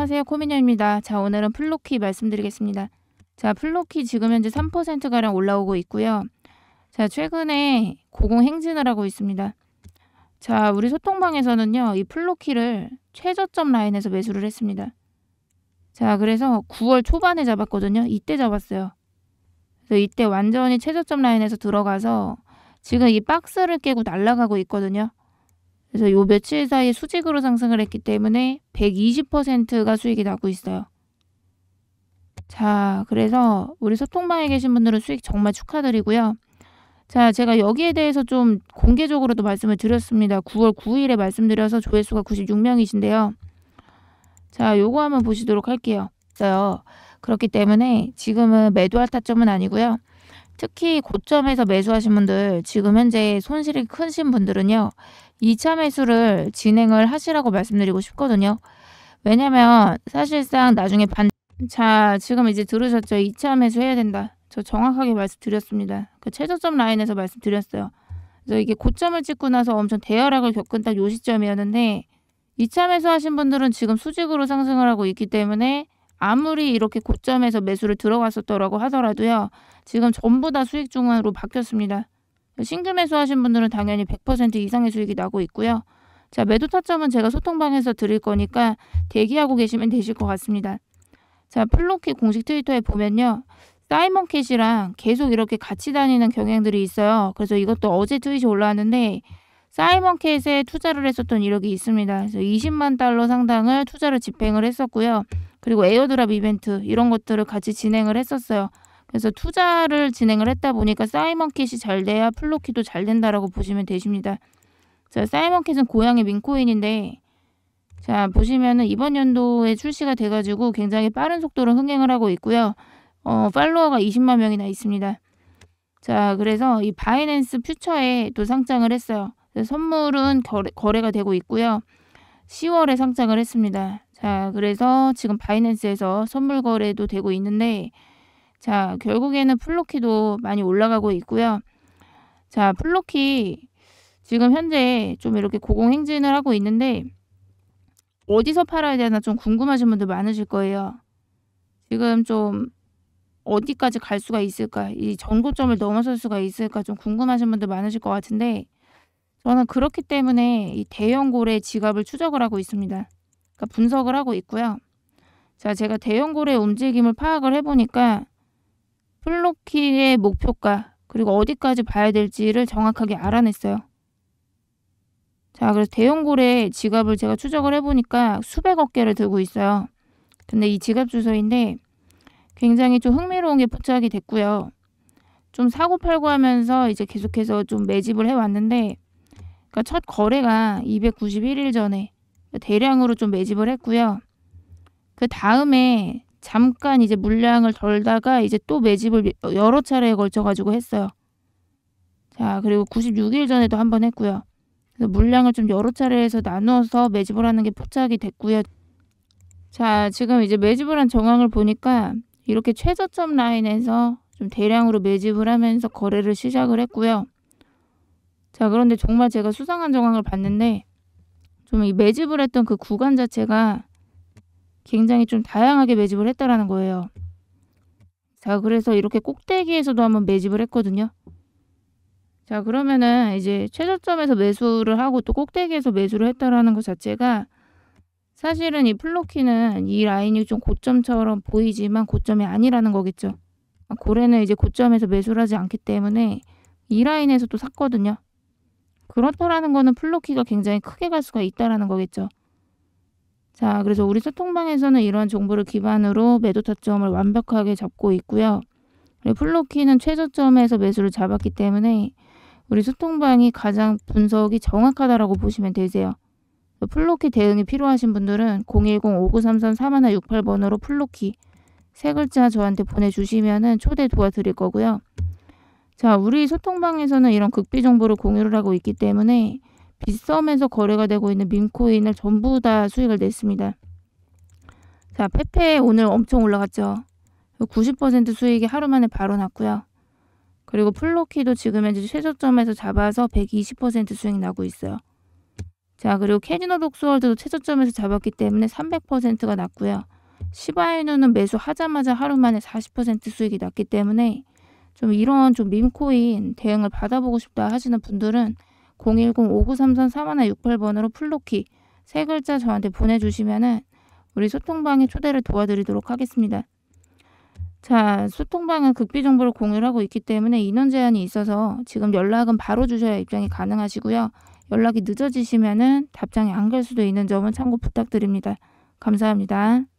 안녕하세요 코미녀입니다. 자 오늘은 플로키 말씀드리겠습니다. 자 플로키 지금 현재 3%가량 올라오고 있고요. 자 최근에 고공 행진을 하고 있습니다. 자 우리 소통방에서는요 이 플로키를 최저점 라인에서 매수를 했습니다. 자 그래서 9월 초반에 잡았거든요. 이때 잡았어요. 그래서 이때 완전히 최저점 라인에서 들어가서 지금 이 박스를 깨고 날아가고 있거든요. 그래서 요 며칠 사이에 수직으로 상승을 했기 때문에 120%가 수익이 나고 있어요. 자, 그래서 우리 소통방에 계신 분들은 수익 정말 축하드리고요. 자, 제가 여기에 대해서 좀 공개적으로도 말씀을 드렸습니다. 9월 9일에 말씀드려서 조회수가 96명이신데요. 자, 요거 한번 보시도록 할게요. 그렇기 때문에 지금은 매도할 타점은 아니고요. 특히 고점에서 매수하신 분들, 지금 현재 손실이 크신 분들은요, 2차 매수를 진행을 하시라고 말씀드리고 싶거든요. 왜냐면 사실상 나중에 반, 자, 지금 이제 들으셨죠? 2차 매수해야 된다. 저 정확하게 말씀드렸습니다. 그 최저점 라인에서 말씀드렸어요. 그래서 이게 고점을 찍고 나서 엄청 대하락을 겪은 딱 요 시점이었는데, 2차 매수하신 분들은 지금 수직으로 상승을 하고 있기 때문에 아무리 이렇게 고점에서 매수를 들어갔었더라고 하더라도요. 지금 전부 다 수익 중앙으로 바뀌었습니다. 신규 매수하신 분들은 당연히 100% 이상의 수익이 나고 있고요. 자, 매도 타점은 제가 소통방에서 드릴 거니까 대기하고 계시면 되실 것 같습니다. 자, 플로키 공식 트위터에 보면요. 사이먼 캣이랑 계속 이렇게 같이 다니는 경향들이 있어요. 그래서 이것도 어제 트윗이 올라왔는데 사이먼 캣에 투자를 했었던 이력이 있습니다. 그래서 20만 달러 상당을 투자를 집행을 했었고요. 그리고 에어드랍 이벤트 이런 것들을 같이 진행을 했었어요. 그래서 투자를 진행을 했다 보니까 사이먼킷이 잘 돼야 플로키도 잘 된다라고 보시면 되십니다. 자, 사이먼킷은 고향의 민코인인데 자, 보시면은 이번 연도에 출시가 돼 가지고 굉장히 빠른 속도로 흥행을 하고 있고요. 어, 팔로워가 20만 명이나 있습니다. 자, 그래서 이 바이낸스 퓨처에 또 상장을 했어요. 선물은 거래, 거래가 되고 있고요. 10월에 상장을 했습니다. 자, 그래서 지금 바이낸스에서 선물 거래도 되고 있는데 자, 결국에는 플로키도 많이 올라가고 있고요. 자, 플로키 지금 현재 좀 이렇게 고공행진을 하고 있는데 어디서 팔아야 되나 좀 궁금하신 분들 많으실 거예요. 지금 좀 어디까지 갈 수가 있을까? 이 전고점을 넘어설 수가 있을까? 좀 궁금하신 분들 많으실 것 같은데 저는 그렇기 때문에 이 대형 고래 지갑을 추적을 하고 있습니다. 그러니까 분석을 하고 있고요. 자, 제가 대형 고래 움직임을 파악을 해보니까 플로키의 목표가 그리고 어디까지 봐야 될지를 정확하게 알아냈어요. 자, 그래서 대형 고래 지갑을 제가 추적을 해보니까 수백억 개를 들고 있어요. 근데 이 지갑 주소인데 굉장히 좀 흥미로운 게 포착이 됐고요. 좀 사고팔고 하면서 이제 계속해서 좀 매집을 해왔는데 그러니까 첫 거래가 291일 전에 대량으로 좀 매집을 했고요. 그 다음에 잠깐 이제 물량을 덜다가 이제 또 매집을 여러 차례에 걸쳐 가지고 했어요. 자, 그리고 96일 전에도 한번 했고요. 그래서 물량을 좀 여러 차례에서 나누어서 매집을 하는 게 포착이 됐고요. 자, 지금 이제 매집을 한 정황을 보니까 이렇게 최저점 라인에서 좀 대량으로 매집을 하면서 거래를 시작을 했고요. 자, 그런데 정말 제가 수상한 정황을 봤는데 좀 매집을 했던 그 구간 자체가 굉장히 좀 다양하게 매집을 했다라는 거예요. 자, 그래서 이렇게 꼭대기에서도 한번 매집을 했거든요. 자, 그러면은 이제 최저점에서 매수를 하고 또 꼭대기에서 매수를 했다라는 것 자체가 사실은 이 플로키는 이 라인이 좀 고점처럼 보이지만 고점이 아니라는 거겠죠. 아, 고래는 이제 고점에서 매수를 하지 않기 때문에 이 라인에서 도 샀거든요. 그렇다라는 거는 플로키가 굉장히 크게 갈 수가 있다라는 거겠죠. 자, 그래서 우리 소통방에서는 이러한 정보를 기반으로 매도 타점을 완벽하게 잡고 있고요. 그리고 플로키는 최저점에서 매수를 잡았기 때문에 우리 소통방이 가장 분석이 정확하다라고 보시면 되세요. 플로키 대응이 필요하신 분들은 010-5933-4168번으로 플로키 세 글자 저한테 보내주시면 초대 도와드릴 거고요. 자, 우리 소통방에서는 이런 극비 정보를 공유를 하고 있기 때문에 빗썸에서 거래가 되고 있는 민코인을 전부 다 수익을 냈습니다. 자, 페페 오늘 엄청 올라갔죠. 90% 수익이 하루 만에 바로 났고요. 그리고 플로키도 지금 현재 최저점에서 잡아서 120% 수익 나고 있어요. 자, 그리고 캐지노 독스월드도 최저점에서 잡았기 때문에 300%가 났고요. 시바이누는 매수하자마자 하루 만에 40% 수익이 났기 때문에 좀 이런 좀 밈코인 대응을 받아보고 싶다 하시는 분들은 0 1 0 5 9 3 3 4 1 6 8번으로풀로키세 글자 저한테 보내주시면은 우리 소통방에 초대를 도와드리도록 하겠습니다. 자, 소통방은 극비 정보를 공유를 하고 있기 때문에 인원 제한이 있어서 지금 연락은 바로 주셔야 입장이 가능하시고요. 연락이 늦어지시면은 답장이 안 갈 수도 있는 점은 참고 부탁드립니다. 감사합니다.